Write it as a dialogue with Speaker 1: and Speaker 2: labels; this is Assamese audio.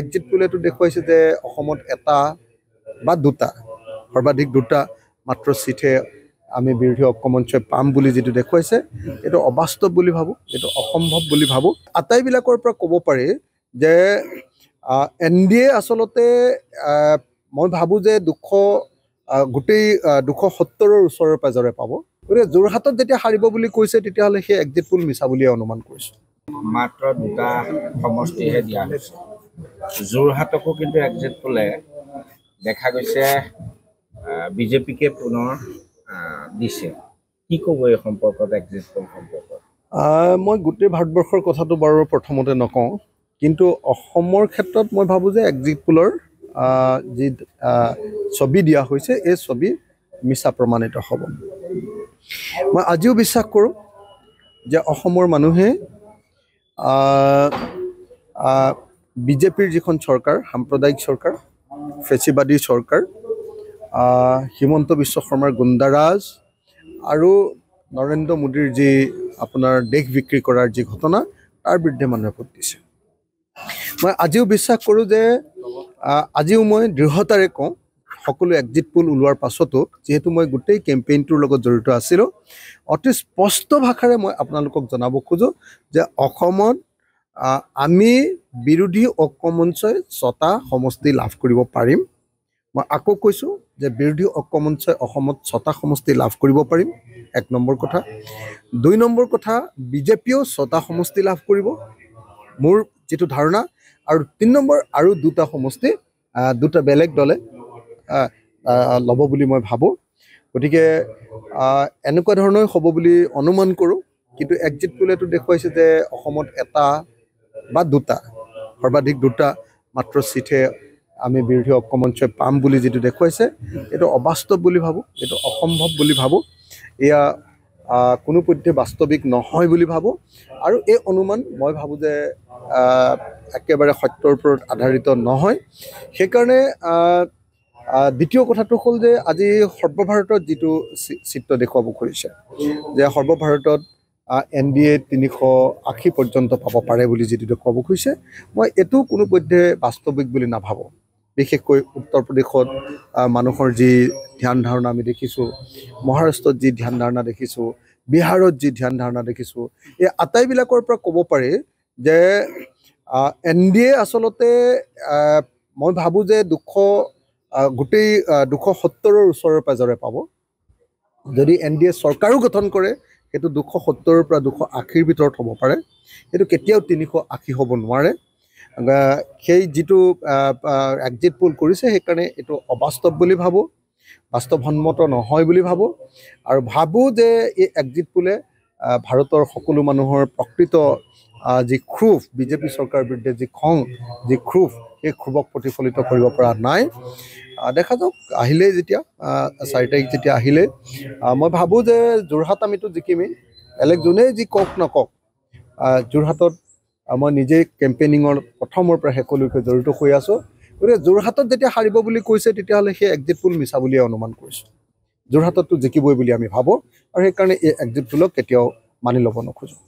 Speaker 1: এক্সিট পোলেটো দেখুৱাইছে যে অসমত এটা বা দুটা সৰ্বাধিক দুটা মাত্ৰ চিটহে আমি বিৰোধী ঐক্যমঞ্চই পাম বুলি যিটো দেখুৱাইছে এইটো অবাস্তৱ বুলি ভাবোঁ এইটো অসম্ভৱ বুলি ভাবোঁ আটাইবিলাকৰ পৰা ক'ব পাৰি যে এন ডি এ আচলতে মই ভাবোঁ যে দুশ গোটেই দুশ সত্তৰৰ ওচৰে পাজৰে পাব গতিকে যোৰহাটত যেতিয়া সাৰিব বুলি কৈছে তেতিয়াহ'লে সেই এক্সিট পোল মিছা বুলিয়ে অনুমান কৰিছোঁ মাত্ৰ দুটা সমষ্টিহে দিয়া হৈছে যোৰহাটকো কিন্তু এক্সিট পলে দেখা গৈছে বিজেপিকে পুনৰ দিছে কি ক'ব এই সম্পৰ্কত এক্সিট পল সম্পৰ্কত মই গোটেই ভাৰতবৰ্ষৰ কথাটো বাৰু প্ৰথমতে নকওঁ কিন্তু অসমৰ ক্ষেত্ৰত মই ভাবোঁ যে এক্সিট পলৰ যি ছবি দিয়া হৈছে এই ছবি মিছা প্ৰমাণিত হ'ব মই আজিও বিশ্বাস কৰোঁ যে অসমৰ মানুহে বিজেপিৰ যিখন চৰকাৰ সাম্প্ৰদায়িক চৰকাৰ ফেচিবাদী চৰকাৰ হিমন্ত বিশ্ব শৰ্মাৰ গুণ্ডাৰাজ আৰু নৰেন্দ্ৰ মোদীৰ যি আপোনাৰ দেশ বিক্ৰী কৰাৰ যি ঘটনা তাৰ বিৰুদ্ধে মানুহে ভোট দিছে মই আজিও বিশ্বাস কৰোঁ যে আজিও মই দৃঢ়তাৰে কওঁ সকলো এক্সিট পোল ওলোৱাৰ পাছতো যিহেতু মই গোটেই কেম্পেইনটোৰ লগত জড়িত আছিলোঁ অতি স্পষ্ট ভাষাৰে মই আপোনালোকক জনাব খোজোঁ যে অসমত আমি বিৰোধী ঐক্যমঞ্চই ছটা সমষ্টি লাভ কৰিব পাৰিম মই আকৌ কৈছোঁ যে বিৰোধী ঐক্যমঞ্চই অসমত ছটা সমষ্টি লাভ কৰিব পাৰিম এক নম্বৰ কথা দুই নম্বৰ কথা বিজেপিও ছটা সমষ্টি লাভ কৰিব মোৰ যিটো ধাৰণা আৰু তিনি নম্বৰ আৰু দুটা সমষ্টি দুটা বেলেগ দলে ল'ব বুলি মই ভাবোঁ গতিকে এনেকুৱা ধৰণৰ হ'ব বুলি অনুমান কৰোঁ কিন্তু একজিট পোলেটো দেখুৱাইছে যে অসমত এটা বা দুটা সৰ্বাধিক দুটা মাত্ৰ চিটহে আমি বিৰোধী ঐক্যমঞ্চই পাম বুলি যিটো দেখুৱাইছে এইটো অবাস্তৱ বুলি ভাবোঁ এইটো অসম্ভৱ বুলি ভাবোঁ এয়া কোনোপধ্যে বাস্তৱিক নহয় বুলি ভাবোঁ আৰু এই অনুমান মই ভাবোঁ যে একেবাৰে সত্যৰ ওপৰত আধাৰিত নহয় সেইকাৰণে দ্বিতীয় কথাটো হ'ল যে আজি সৰ্বভাৰতত যিটো চিত্ৰ দেখুৱাব খুজিছে যে সৰ্বভাৰতত এন বি এ তিনিশ আশী পৰ্যন্ত পাব পাৰে বুলি যিটো ক'ব খুজিছে মই এইটো কোনোপধ্যে বাস্তৱিক বুলি নাভাবোঁ বিশেষকৈ উত্তৰ প্ৰদেশত মানুহৰ যি ধ্যান ধাৰণা আমি দেখিছোঁ মহাৰাষ্ট্ৰত যি ধ্যান ধাৰণা দেখিছোঁ বিহাৰত যি ধ্যান ধাৰণা দেখিছোঁ এই আটাইবিলাকৰ পৰা ক'ব পাৰি যে এন ডি এ আচলতে মই ভাবোঁ যে দুশ গোটেই দুশ সত্তৰৰ ওচৰে পাজৰে পাব যদি এন ডি এ চৰকাৰো গঠন কৰে সেইটো দুশ সত্তৰৰ পৰা দুশ আশীৰ ভিতৰত হ'ব পাৰে সেইটো কেতিয়াও তিনিশ আশী হ'ব নোৱাৰে সেই যিটো এক্জিট পুল কৰিছে সেইকাৰণে এইটো অবাস্তৱ বুলি ভাবোঁ বাস্তৱসন্মত নহয় বুলি ভাবোঁ আৰু ভাবোঁ যে এই এক্জিট পোলে ভাৰতৰ সকলো মানুহৰ প্ৰকৃত যি ক্ষোভ বিজেপি চৰকাৰৰ বিৰুদ্ধে যি খং যি ক্ষোভ সেই ক্ষোভক প্ৰতিফলিত কৰিব পৰা নাই দেখা যাওক আহিলেই যেতিয়া চাৰি তাৰিখ যেতিয়া আহিলেই মই ভাবোঁ যে যোৰহাট আমিতো জিকিমেই বেলেগ যোনেই যি কওক নকওক যোৰহাটত মই নিজেই কেম্পেইনিঙৰ প্ৰথমৰ পৰা শেষলৈকে জড়িত হৈ আছোঁ গতিকে যোৰহাটত যেতিয়া হাৰিব বুলি কৈছে তেতিয়াহ'লে সেই এক্সিট পুল মিছা বুলিয়ে অনুমান কৰিছোঁ যোৰহাটততো জিকিবই বুলি আমি ভাবোঁ আৰু সেইকাৰণে এই এক্সিট পুলক কেতিয়াও মানি ল'ব নোখোজোঁ